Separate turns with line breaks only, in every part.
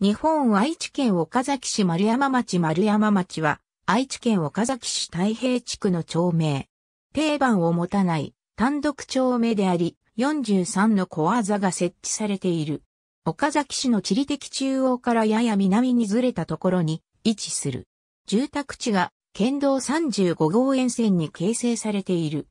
日本愛知県岡崎市丸山町丸山町は、愛知県岡崎市太平地区の町名。定番を持たない単独町名であり、43の小技が設置されている。岡崎市の地理的中央からやや南にずれたところに位置する。住宅地が県道35号沿線に形成されている。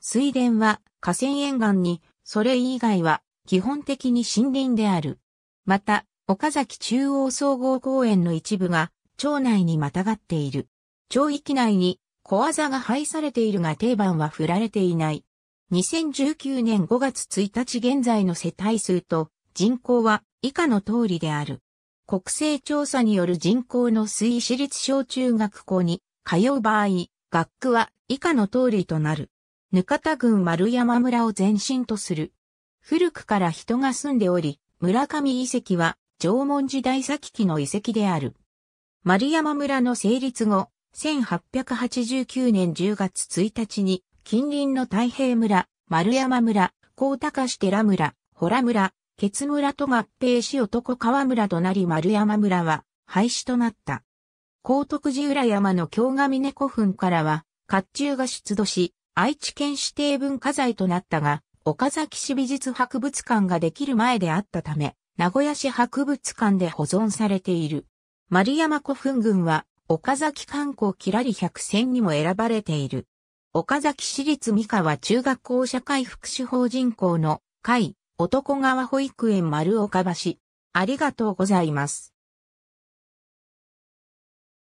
水田は河川沿岸に、それ以外は基本的に森林である。また、岡崎中央総合公園の一部が町内にまたがっている。町域内に小技が配されているが定番は振られていない。2019年5月1日現在の世帯数と人口は以下の通りである。国勢調査による人口の推移私立小中学校に通う場合、学区は以下の通りとなる。額田郡丸山村を前身とする。古くから人が住んでおり、村上遺跡は縄文時代先期の遺跡である。丸山村の成立後、1889年10月1日に、近隣の太平村、丸山村、高高市寺村、洞村、ケツ村と合併し男川村となり丸山村は廃止となった。高徳寺浦山の京上峰古墳からは、甲冑が出土し、愛知県指定文化財となったが、岡崎市美術博物館ができる前であったため、名古屋市博物館で保存されている。丸山古墳群は、岡崎観光キラリ百選にも選ばれている。岡崎市立三河中学校社会福祉法人校の会、男川保育園丸岡橋。ありがとうござい
ます。